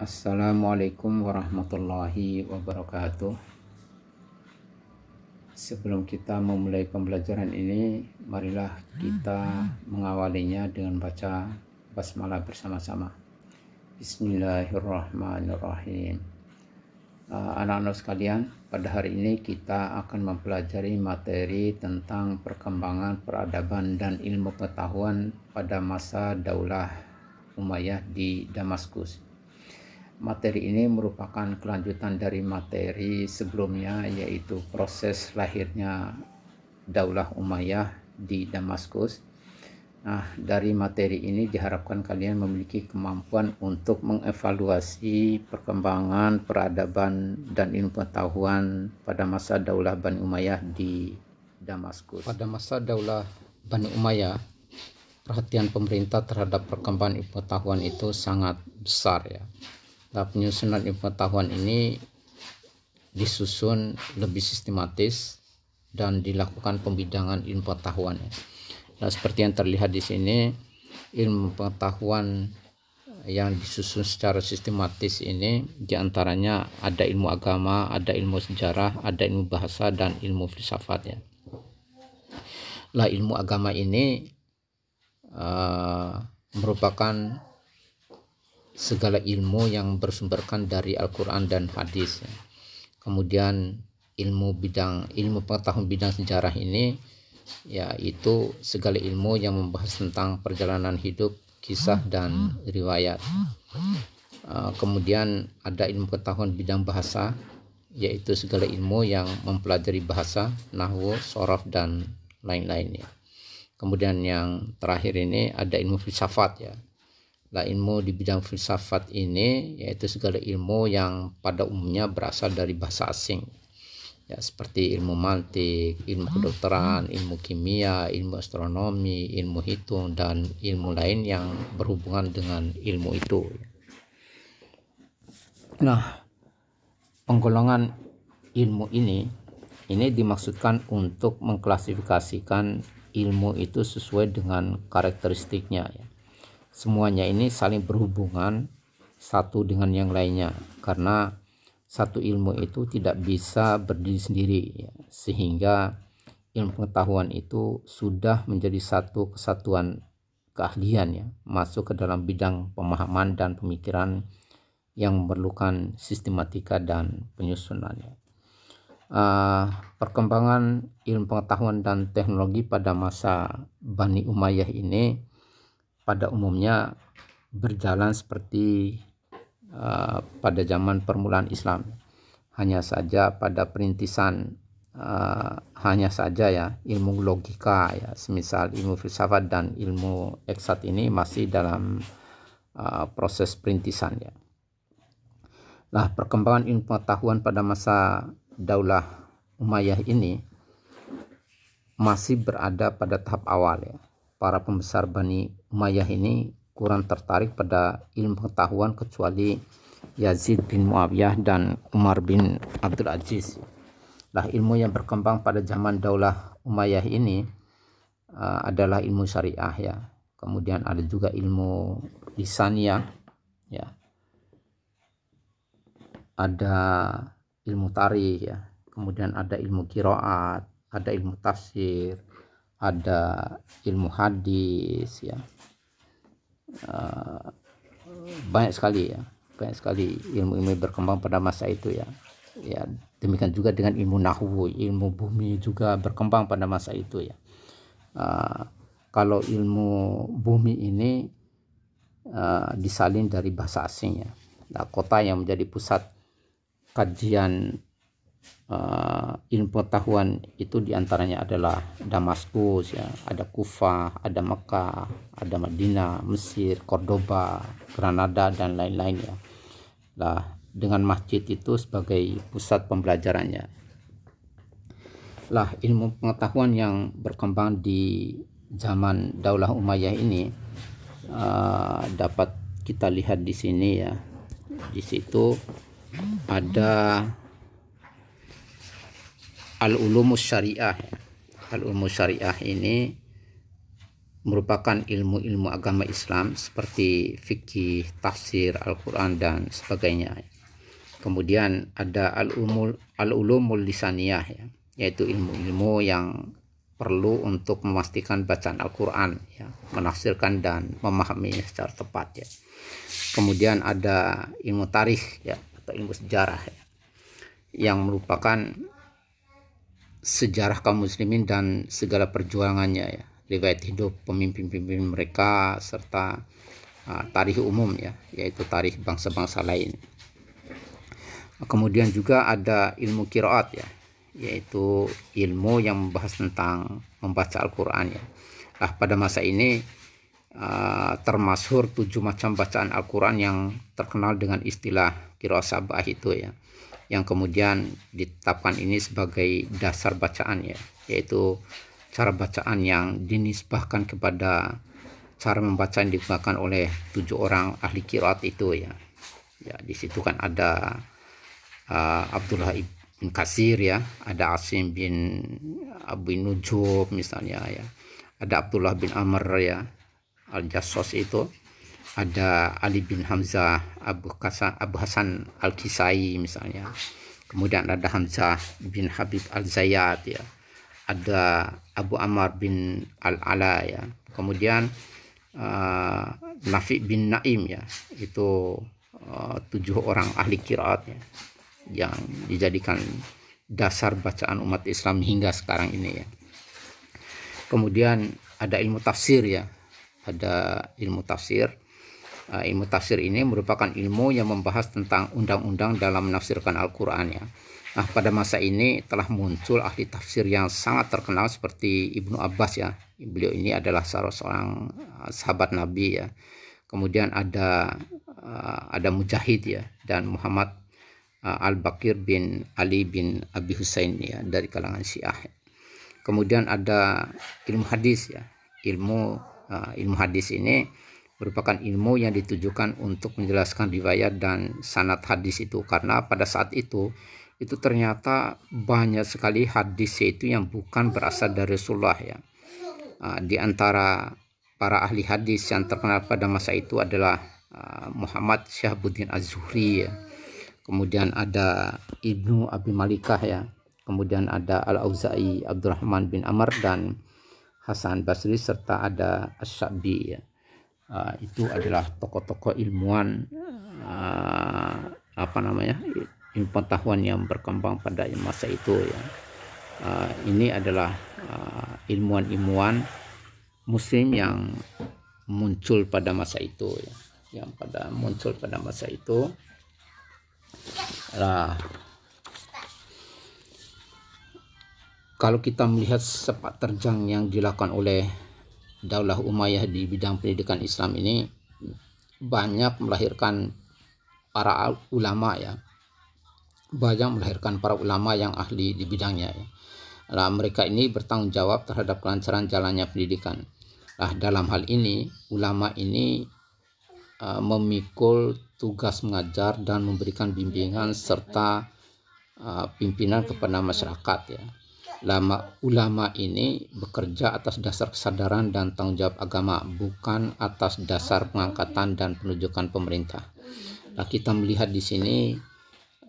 Assalamualaikum warahmatullahi wabarakatuh. Sebelum kita memulai pembelajaran ini, marilah kita mengawalinya dengan baca basmalah bersama-sama. Bismillahirrahmanirrahim. Eh, anak-anak sekalian, pada hari ini kita akan mempelajari materi tentang perkembangan peradaban dan ilmu pengetahuan pada masa Daulah Umayyah di Damaskus materi ini merupakan kelanjutan dari materi sebelumnya yaitu proses lahirnya Daulah Umayyah di Damaskus. Nah, dari materi ini diharapkan kalian memiliki kemampuan untuk mengevaluasi perkembangan peradaban dan ilmu pengetahuan pada masa Daulah Bani Umayyah di Damaskus. Pada masa Daulah Bani Umayyah, perhatian pemerintah terhadap perkembangan ilmu pengetahuan itu sangat besar ya Nah, penyusunan ilmu pengetahuan ini disusun lebih sistematis dan dilakukan pembidangan ilmu pengetahuan. Ya. Nah, seperti yang terlihat di sini, ilmu pengetahuan yang disusun secara sistematis ini diantaranya ada ilmu agama, ada ilmu sejarah, ada ilmu bahasa, dan ilmu filsafat. Ya. Lah ilmu agama ini uh, merupakan segala ilmu yang bersumberkan dari Al-Quran dan hadis. Ya. Kemudian ilmu bidang ilmu pengetahuan bidang sejarah ini yaitu segala ilmu yang membahas tentang perjalanan hidup, kisah dan riwayat. Eh, kemudian ada ilmu pengetahuan bidang bahasa yaitu segala ilmu yang mempelajari bahasa, nahwu, sorof dan lain-lainnya. Kemudian yang terakhir ini ada ilmu filsafat ya, lah ilmu di bidang filsafat ini yaitu segala ilmu yang pada umumnya berasal dari bahasa asing ya seperti ilmu mantik, ilmu hmm, kedokteran, hmm. ilmu kimia, ilmu astronomi, ilmu hitung dan ilmu lain yang berhubungan dengan ilmu itu. Nah, penggolongan ilmu ini ini dimaksudkan untuk mengklasifikasikan ilmu itu sesuai dengan karakteristiknya ya semuanya ini saling berhubungan satu dengan yang lainnya karena satu ilmu itu tidak bisa berdiri sendiri ya. sehingga ilmu pengetahuan itu sudah menjadi satu kesatuan keahlian ya masuk ke dalam bidang pemahaman dan pemikiran yang memerlukan sistematika dan penyusunannya uh, ah, perkembangan ilmu pengetahuan dan teknologi pada masa Bani Umayyah ini pada umumnya berjalan seperti uh, pada zaman permulaan Islam. Hanya saja pada perintisan uh, hanya saja ya ilmu logika ya semisal ilmu filsafat dan ilmu eksat ini masih dalam uh, proses perintisan ya. Nah, perkembangan ilmu pengetahuan pada masa Daulah Umayyah ini masih berada pada tahap awal ya. Para pembesar Bani Umayyah ini kurang tertarik pada ilmu pengetahuan kecuali Yazid bin Muawiyah dan Umar bin Abdul Aziz. Lah ilmu yang berkembang pada zaman Daulah Umayyah ini uh, adalah ilmu syariah ya. Kemudian ada juga ilmu lisania ya. Ada ilmu tarikh ya. Kemudian ada ilmu kiroat, ada ilmu tafsir, ada ilmu hadis ya uh, banyak sekali ya banyak sekali ilmu-ilmu berkembang pada masa itu ya ya demikian juga dengan ilmu nahwu ilmu bumi juga berkembang pada masa itu ya uh, kalau ilmu bumi ini uh, disalin dari bahasa asing ya nah, kota yang menjadi pusat kajian uh, ilmu pengetahuan itu diantaranya adalah Damaskus ya ada Kufah ada Mekah ada Madinah Mesir Cordoba Granada dan lain-lain ya lah dengan masjid itu sebagai pusat pembelajarannya lah ilmu pengetahuan yang berkembang di zaman Daulah Umayyah ini uh, dapat kita lihat di sini ya di situ ada al-ulumus syariah al-ulumus syariah ini merupakan ilmu-ilmu agama Islam seperti fikih, tafsir, Al-Quran, dan sebagainya. Kemudian ada al-umul, al-ulumul lisaniyah, ya, yaitu ilmu-ilmu yang perlu untuk memastikan bacaan Al-Quran, ya, menafsirkan dan memahaminya secara tepat. Ya. Kemudian ada ilmu tarikh ya, atau ilmu sejarah ya, yang merupakan sejarah kaum muslimin dan segala perjuangannya ya riwayat hidup pemimpin-pemimpin mereka serta uh, tarikh umum ya yaitu tarikh bangsa-bangsa lain kemudian juga ada ilmu kiroat ya yaitu ilmu yang membahas tentang membaca Al-Quran ya nah pada masa ini uh, ah, termasuk tujuh macam bacaan Al-Quran yang terkenal dengan istilah kiroat sabah itu ya yang kemudian ditetapkan ini sebagai dasar bacaan ya, yaitu cara bacaan yang dinisbahkan kepada cara membaca yang digunakan oleh tujuh orang ahli kirat itu ya. Ya, di situ kan ada uh, Abdullah bin Kasir ya, ada Asim bin Abu Nujub misalnya ya. Ada Abdullah bin Amr ya, Al-Jassos itu ada Ali bin Hamzah Abu Hasan, Abu Hasan Al Kisai misalnya kemudian ada Hamzah bin Habib Al Zayyad ya ada Abu Ammar bin Al Ala ya kemudian uh, Nafi bin Naim ya itu uh, tujuh orang ahli kiraat ya yang dijadikan dasar bacaan umat Islam hingga sekarang ini ya kemudian ada ilmu tafsir ya ada ilmu tafsir Eh, ilmu tafsir ini merupakan ilmu yang membahas tentang undang-undang dalam menafsirkan Al-Quran ya. Nah, pada masa ini telah muncul ahli tafsir yang sangat terkenal seperti Ibnu Abbas ya. Beliau ini adalah salah seorang eh, sahabat Nabi ya. Kemudian ada eh, ada Mujahid ya dan Muhammad Al-Bakir bin Ali bin Abi Husain ya dari kalangan Syiah. Ya. Kemudian ada ilmu hadis ya. Ilmu ilmu hadis ini merupakan ilmu yang ditujukan untuk menjelaskan riwayat dan sanat hadis itu karena pada saat itu itu ternyata banyak sekali hadis itu yang bukan berasal dari Rasulullah ya. Ah, di antara para ahli hadis yang terkenal pada masa itu adalah ah, Muhammad Syahbuddin Az-Zuhri ya. Kemudian ada Ibnu Abi Malikah ya. Kemudian ada Al-Auza'i Abdurrahman bin Amr dan Hasan Basri serta ada Asy-Syabi ya uh, itu adalah tokoh-tokoh ilmuwan uh, apa namanya ilmu pengetahuan yang berkembang pada masa itu ya uh, ini adalah uh, ilmuwan-ilmuwan muslim yang muncul pada masa itu ya. yang pada muncul pada masa itu lah kalau kita melihat sepak terjang yang dilakukan oleh Daulah Umayyah di bidang pendidikan Islam ini banyak melahirkan para ulama ya banyak melahirkan para ulama yang ahli di bidangnya ya. Nah, mereka ini bertanggung jawab terhadap kelancaran jalannya pendidikan. Nah, dalam hal ini ulama ini uh, memikul tugas mengajar dan memberikan bimbingan serta uh, pimpinan kepada masyarakat ya. Lama ulama ini bekerja atas dasar kesadaran dan tanggung jawab agama, bukan atas dasar pengangkatan dan penunjukan pemerintah. Nah, kita melihat di sini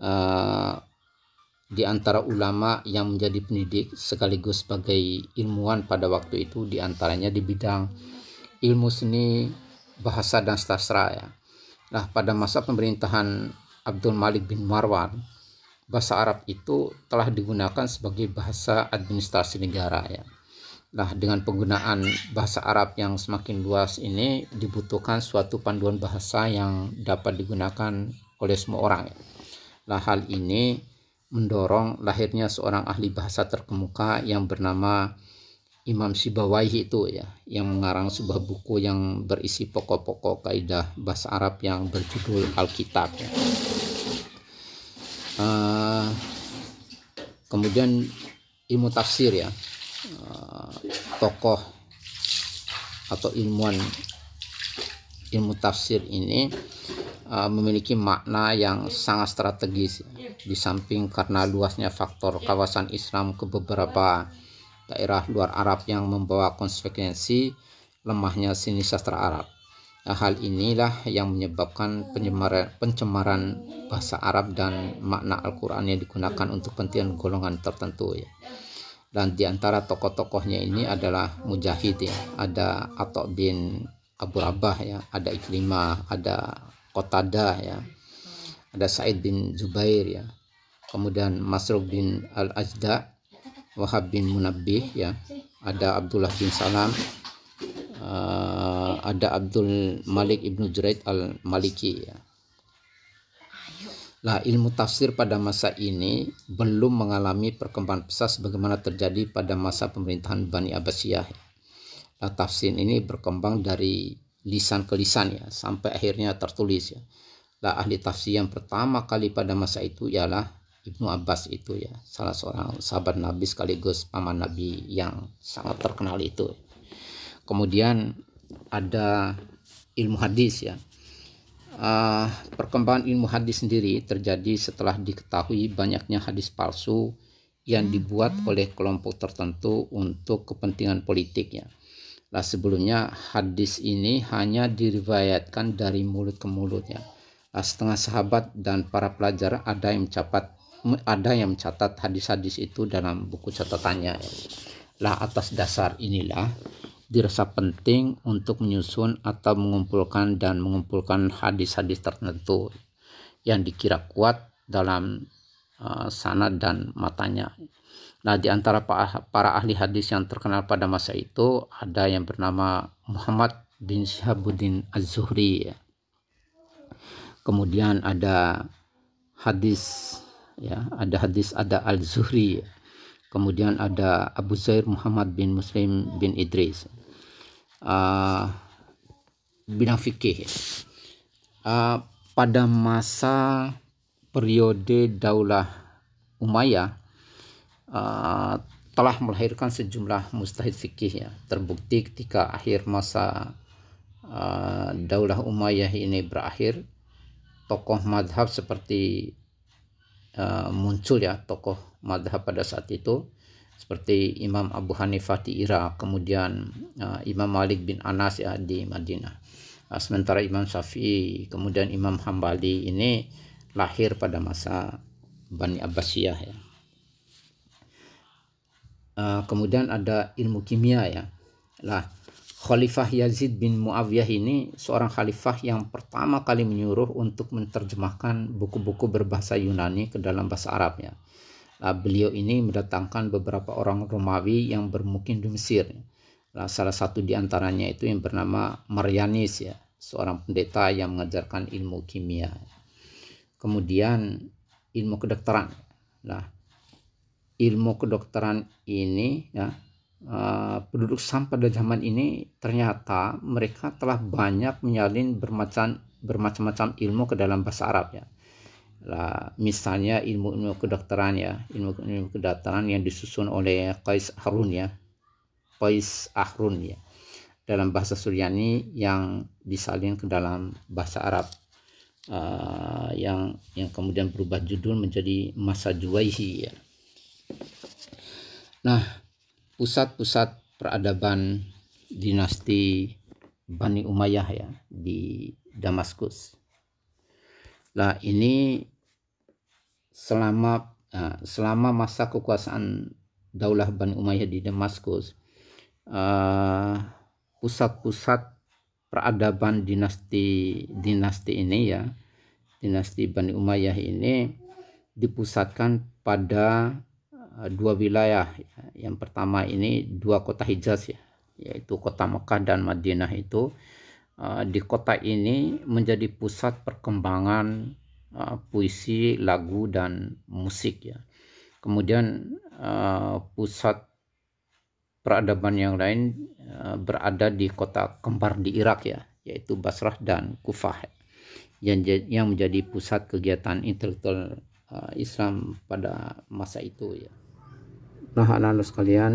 uh, di antara ulama yang menjadi pendidik sekaligus sebagai ilmuwan pada waktu itu di antaranya di bidang ilmu seni, bahasa dan sastra ya. Nah, pada masa pemerintahan Abdul Malik bin Marwan, bahasa Arab itu telah digunakan sebagai bahasa administrasi negara ya. Nah, dengan penggunaan bahasa Arab yang semakin luas ini dibutuhkan suatu panduan bahasa yang dapat digunakan oleh semua orang. Ya. Nah, hal ini mendorong lahirnya seorang ahli bahasa terkemuka yang bernama Imam Sibawaihi itu ya, yang mengarang sebuah buku yang berisi pokok-pokok kaidah bahasa Arab yang berjudul Alkitab ya. Eh, kemudian ilmu tafsir ya uh, tokoh atau ilmuwan ilmu tafsir ini uh, memiliki makna yang sangat strategis di samping karena luasnya faktor kawasan Islam ke beberapa daerah luar Arab yang membawa konsekuensi lemahnya seni sastra Arab Eh, hal inilah yang menyebabkan pencemaran, pencemaran bahasa Arab dan makna Al-Quran yang digunakan untuk pentingan golongan tertentu ya. Dan di antara tokoh-tokohnya ini adalah Mujahid ya, ada Atok bin Abu Rabah ya, ada Iklimah ada Kotada ya, ada Said bin Zubair ya, kemudian Masruk bin Al-Ajda, Wahab bin Munabih ya, ada Abdullah bin Salam, eh, ada Abdul Malik Ibnu Juraid Al-Maliki ya. Nah, ilmu tafsir pada masa ini belum mengalami perkembangan pesat sebagaimana terjadi pada masa pemerintahan Bani Abbasiyah. Nah, tafsir ini berkembang dari lisan ke lisan ya, sampai akhirnya tertulis ya. Nah, ahli tafsir yang pertama kali pada masa itu ialah Ibnu Abbas itu ya, salah seorang sahabat Nabi sekaligus paman Nabi yang sangat terkenal itu. Kemudian ada ilmu hadis ya. Uh, perkembangan ilmu hadis sendiri terjadi setelah diketahui banyaknya hadis palsu yang dibuat hmm. oleh kelompok tertentu untuk kepentingan politiknya. Lah sebelumnya hadis ini hanya diriwayatkan dari mulut ke mulutnya. setengah sahabat dan para pelajar ada yang mencatat ada yang mencatat hadis-hadis itu dalam buku catatannya. Ya. Lah atas dasar inilah dirasa penting untuk menyusun atau mengumpulkan dan mengumpulkan hadis-hadis tertentu yang dikira kuat dalam uh, sanad dan matanya. Nah, di antara para ahli hadis yang terkenal pada masa itu ada yang bernama Muhammad bin Syahbuddin Az-Zuhri. Kemudian ada hadis ya, ada hadis ada Al-Zuhri. Kemudian ada Abu Zair Muhammad bin Muslim bin Idris. Ah, bidang fikih uh, pada masa periode Daulah Umayyah uh, telah melahirkan sejumlah mustahid fikih ya terbukti ketika akhir masa uh, Daulah Umayyah ini berakhir tokoh madhab seperti uh, muncul ya tokoh madhab pada saat itu seperti Imam Abu Hanifah di Irak, kemudian uh, Imam Malik bin Anas ya di Madinah. Uh, sementara Imam Syafi'i, kemudian Imam Hambali ini lahir pada masa Bani Abbasiyah ya. Uh, kemudian ada ilmu kimia ya. Lah Khalifah Yazid bin Muawiyah ini seorang khalifah yang pertama kali menyuruh untuk menerjemahkan buku-buku berbahasa Yunani ke dalam bahasa Arab ya beliau ini mendatangkan beberapa orang Romawi yang bermukim di Mesir. Salah satu di antaranya itu yang bernama Marianis ya, seorang pendeta yang mengajarkan ilmu kimia. Kemudian ilmu kedokteran. Nah, ilmu kedokteran ini ya Uh, penduduk Sam pada zaman ini ternyata mereka telah banyak menyalin bermacam bermacam-macam ilmu ke dalam bahasa Arab ya lah misalnya ilmu ilmu kedokteran ya ilmu ilmu kedokteran yang disusun oleh Qais Harun ya Qais Ahrun ya dalam bahasa Suryani yang disalin ke dalam bahasa Arab uh, yang yang kemudian berubah judul menjadi Masa Juwaihi ya nah pusat-pusat peradaban dinasti Bani Umayyah ya di Damaskus Nah ini selama ah, selama masa kekuasaan Daulah Bani Umayyah di Damaskus ah, pusat-pusat peradaban dinasti dinasti ini ya dinasti Bani Umayyah ini dipusatkan pada ah, dua wilayah yang pertama ini dua kota Hijaz ya yaitu kota Mekah dan Madinah itu di kota ini menjadi pusat perkembangan Eh, puisi, lagu dan musik ya. Kemudian eh, pusat peradaban yang lain eh, berada di kota kembar di Irak ya, yaitu Basrah dan Kufah yang, menjadi pusat kegiatan intelektual Islam pada masa itu ya. Nah, anak-anak sekalian,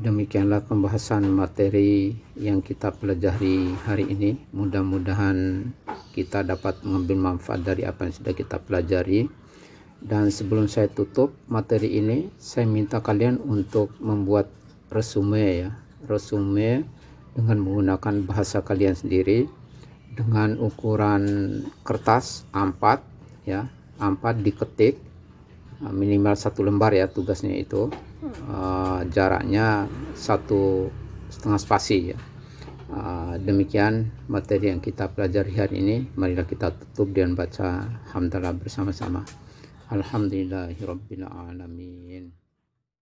demikianlah pembahasan materi yang kita pelajari hari ini. Mudah-mudahan kita dapat mengambil manfaat dari apa yang sudah kita pelajari dan sebelum saya tutup materi ini saya minta kalian untuk membuat resume ya resume dengan menggunakan bahasa kalian sendiri dengan ukuran kertas A4 ya A4 diketik uh, minimal satu lembar ya tugasnya itu hmm. uh, jaraknya satu setengah spasi ya Ah, demikian materi yang kita pelajari hari ini. Marilah kita tutup dan baca hamdalah bersama-sama. Alhamdulillahirabbil